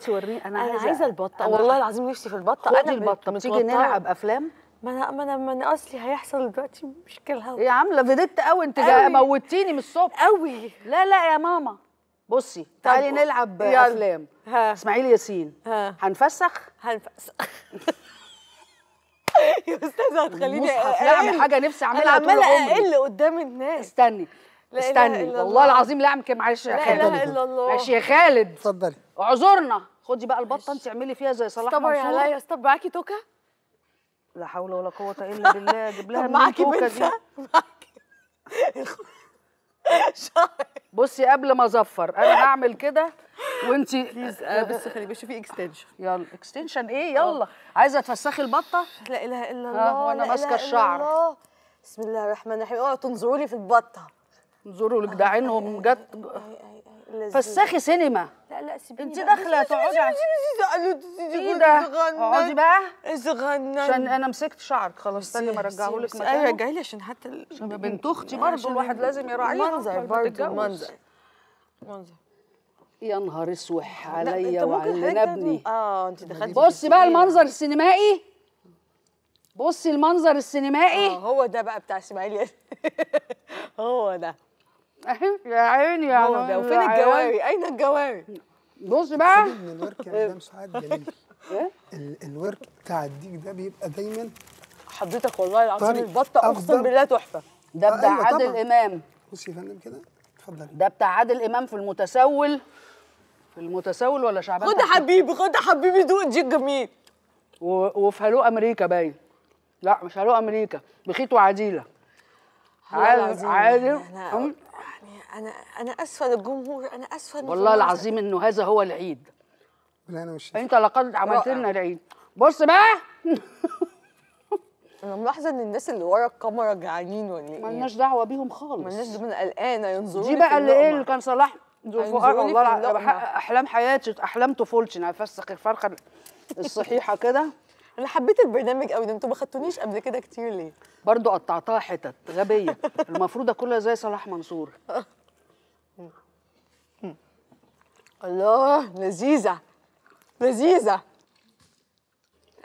توريني انا, أنا عايزه البطه والله العظيم نفسي في البطه انا البطه تيجي نلعب افلام ما انا ما انا ما انا اصلي هيحصل دلوقتي مشكله يا عامله فيديت قوي انت موتيني من الصبح قوي لا لا يا ماما بصي تعالي نلعب يلا. افلام اسماعيل ياسين ها. هنفسخ هنفسخ يا استاذه هتخليني اعمل حاجه نفسي اعملها طول عمري اقل قدام الناس استني استني والله العظيم لا امكن معلش يا خالد لا اله الا الله ماشي يا خالد اتفضلي اعذرنا خدي بقى البطه انت اعملي فيها زي صلاح منصور استبري عليا استب معاكي توكه لا حول ولا قوه الا بالله جيب لها من توكه دي بصي قبل ما اظفر انا هعمل كده وانت آه، آه، بس خلي بالك في اكستنشن يلا اكستنشن ايه يلا آه. عايزه تفسخي البطه لا اله الا الله وانا ماسكه الشعر بسم الله الرحمن الرحيم اوعوا تنظروا لي في البطه زوروا لك ده عينهم جت فساخي سينما لا لا سيبيني انت داخله تقعدي ايه ده اقعدي بقى اتغنى عشان انا مسكت شعرك خلاص استني ما ارجعه لك أيوة، مكانه رجعي لي عشان حتى بنت اختي برضه الواحد لازم يراعي منظر برضه منظر منظر يا نهار اسوح عليا وعلى ابني اه انت دخلتي بصي بقى المنظر السينمائي بصي المنظر السينمائي آه، هو ده بقى بتاع اسماعيل هو ده يا عيني يا عيني وفين الجواري؟ أين الجواري؟ بص بقى الورك يا مدام سعاد جميل الورك بتاع الديك ده بيبقى دايما حضرتك والله العظيم البطه اقسم بالله تحفه ده آه، بتاع أيوة عادل امام بصي يا فندم كده اتفضلي ده بتاع عادل امام في المتسول في المتسول ولا شعبان خد حبيبي خد حبيبي دوق دي جميل وفي هلو امريكا باين لا مش هلو امريكا بخيت وعديله عارف عارف يعني يعني أنا, انا اسفه للجمهور انا اسفه للجمهور والله العظيم انه هذا هو العيد لا انا مش انت لقد عملت لنا العيد بص بقى انا ملاحظه ان الناس اللي ورا الكاميرا جعانين ولا ايه مالناش دعوه بيهم خالص مالناش دعوه قلقانه ينظروا دي بقى اللي ايه اللي كان صلاح فؤاد والله احلام حياتي احلام طفولتي انا هفسخ الفرخه الصحيحه كده انا حبيت البرنامج قوي ده انتوا ما خدتونيش قبل كده كتير ليه برضو قطعتها حتت غبيه المفروض اكلها زي صلاح منصور الله لذيذه لذيذه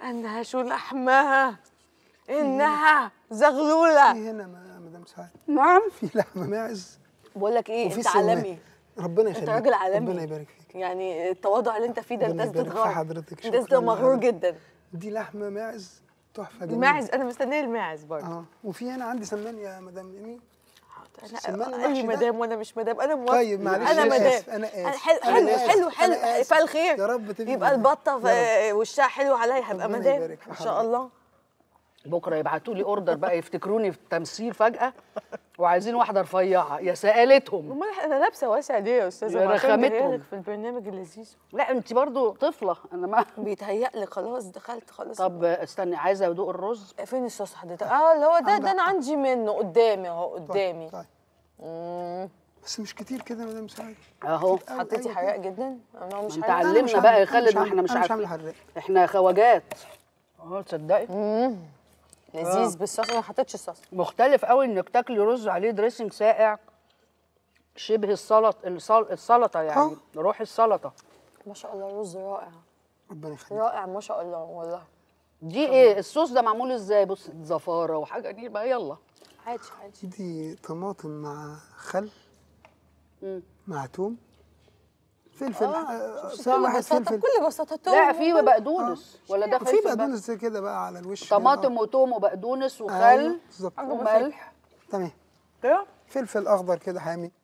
انها شو لحمها انها زغلوله في هنا مدام سعاد نعم في لحمه ماعز بقول لك ايه انت عالمي ربنا يخليك انت راجل عالمي ربنا يبارك فيك يعني التواضع اللي انت فيه ده انت استدغام حضرتك ده استدغام مغرور جدا دي لحمه ماعز تحفه جدا ماعز انا مستنيه الماعز برضه اه وفي هنا عندي سمان يا مدام ايمي انا اي مدام وانا مش مدام انا موافق طيب معلش انا مدام انا اسف حلو حلو حلو حلو, فالخير يا رب تبقى يبقى البطه وشها حلو عليا هبقى مدام ان شاء الله بكره يبعتوا لي اوردر بقى يفتكروني في التمثيل فجاه وعايزين واحده رفيعه يا سالتهم امال انا لابسه واسع ليه يا استاذه رخامتهم في البرنامج اللذيذ لا انت برضو طفله انا ما بيتهيأ لي خلاص دخلت خلاص طب استني عايزه ادوق الرز فين الصوص حضرتك اه اللي هو ده ده انا عندي منه قدامي اهو طيب، قدامي طيب, بس مش كتير كده يا مدام سعيد اهو حطيتي أيوة، حراق جدا انا مش اتعلمنا بقى يا خالد احنا مش عارفين احنا خواجات اه تصدقي لذيذ آه. بالصوص ما حطيتش صوص مختلف قوي انك تاكلي رز عليه دريسنج ساقع شبه السلط السلطه يعني آه. روح السلطه ما شاء الله رز رائع ربنا يخليك رائع ما شاء الله والله دي طبعا. ايه الصوص ده معمول ازاي بص زفاره وحاجه دي بقى يلا عادي عادي دي طماطم مع خل مم. مع توم فلفل آه. آه، ساعة واحد فلفل بكل لا في بقدونس آه. ولا ده في بقدونس كده بقى على الوش طماطم آه. وتوم وبقدونس وخل آه. وملح أيوه. تمام كده فلفل اخضر كده حامي